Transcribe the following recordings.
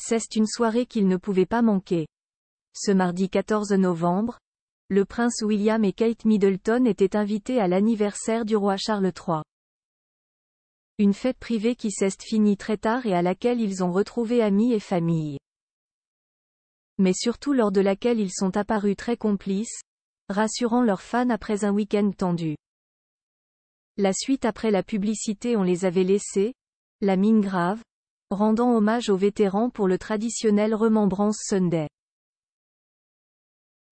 C'est une soirée qu'ils ne pouvaient pas manquer. Ce mardi 14 novembre, le prince William et Kate Middleton étaient invités à l'anniversaire du roi Charles III. Une fête privée qui s'est finie très tard et à laquelle ils ont retrouvé amis et famille. Mais surtout lors de laquelle ils sont apparus très complices, rassurant leurs fans après un week-end tendu. La suite après la publicité on les avait laissés, la mine grave, rendant hommage aux vétérans pour le traditionnel Remembrance Sunday.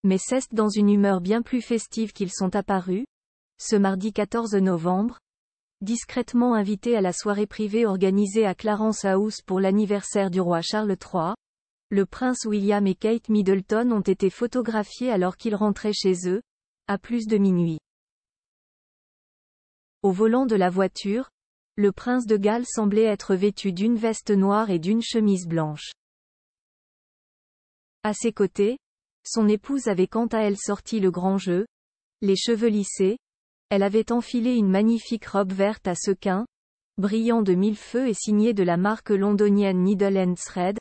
Mais c'est dans une humeur bien plus festive qu'ils sont apparus, ce mardi 14 novembre, discrètement invités à la soirée privée organisée à Clarence House pour l'anniversaire du roi Charles III, le prince William et Kate Middleton ont été photographiés alors qu'ils rentraient chez eux, à plus de minuit. Au volant de la voiture, le prince de Galles semblait être vêtu d'une veste noire et d'une chemise blanche. À ses côtés, son épouse avait quant à elle sorti le grand jeu, les cheveux lissés, elle avait enfilé une magnifique robe verte à sequins, brillant de mille feux et signée de la marque londonienne Needle and Thread,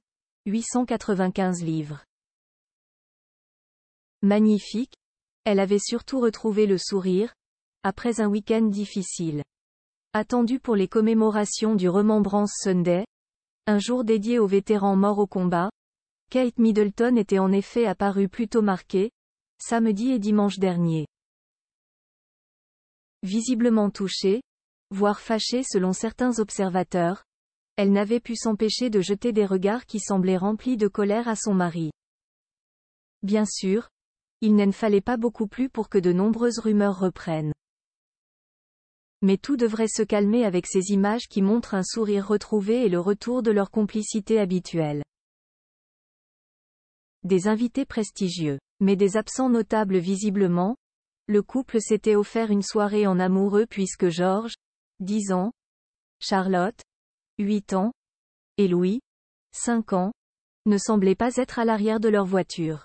895 livres. Magnifique, elle avait surtout retrouvé le sourire, après un week-end difficile. Attendue pour les commémorations du Remembrance Sunday, un jour dédié aux vétérans morts au combat, Kate Middleton était en effet apparue plutôt marquée, samedi et dimanche dernier. Visiblement touchée, voire fâchée selon certains observateurs, elle n'avait pu s'empêcher de jeter des regards qui semblaient remplis de colère à son mari. Bien sûr, il n'en fallait pas beaucoup plus pour que de nombreuses rumeurs reprennent. Mais tout devrait se calmer avec ces images qui montrent un sourire retrouvé et le retour de leur complicité habituelle. Des invités prestigieux. Mais des absents notables visiblement. Le couple s'était offert une soirée en amoureux puisque Georges, 10 ans, Charlotte, 8 ans, et Louis, 5 ans, ne semblaient pas être à l'arrière de leur voiture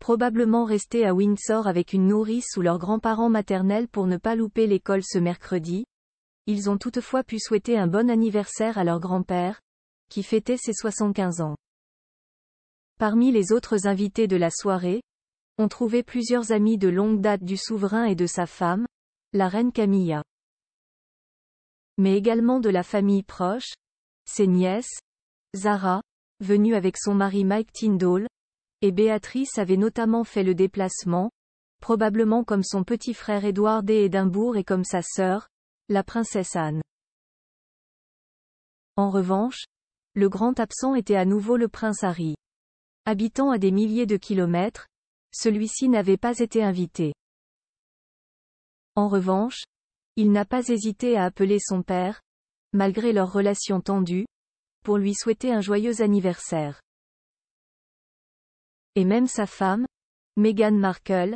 probablement restés à Windsor avec une nourrice ou leurs grands-parents maternels pour ne pas louper l'école ce mercredi. Ils ont toutefois pu souhaiter un bon anniversaire à leur grand-père, qui fêtait ses 75 ans. Parmi les autres invités de la soirée, on trouvait plusieurs amis de longue date du souverain et de sa femme, la reine Camilla. Mais également de la famille proche, ses nièces, Zara, venue avec son mari Mike Tyndall, et Béatrice avait notamment fait le déplacement, probablement comme son petit frère Édouard d'Édimbourg et comme sa sœur, la princesse Anne. En revanche, le grand absent était à nouveau le prince Harry. Habitant à des milliers de kilomètres, celui-ci n'avait pas été invité. En revanche, il n'a pas hésité à appeler son père, malgré leur relation tendue, pour lui souhaiter un joyeux anniversaire et même sa femme, Meghan Markle,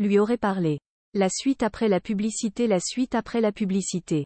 lui aurait parlé. La suite après la publicité La suite après la publicité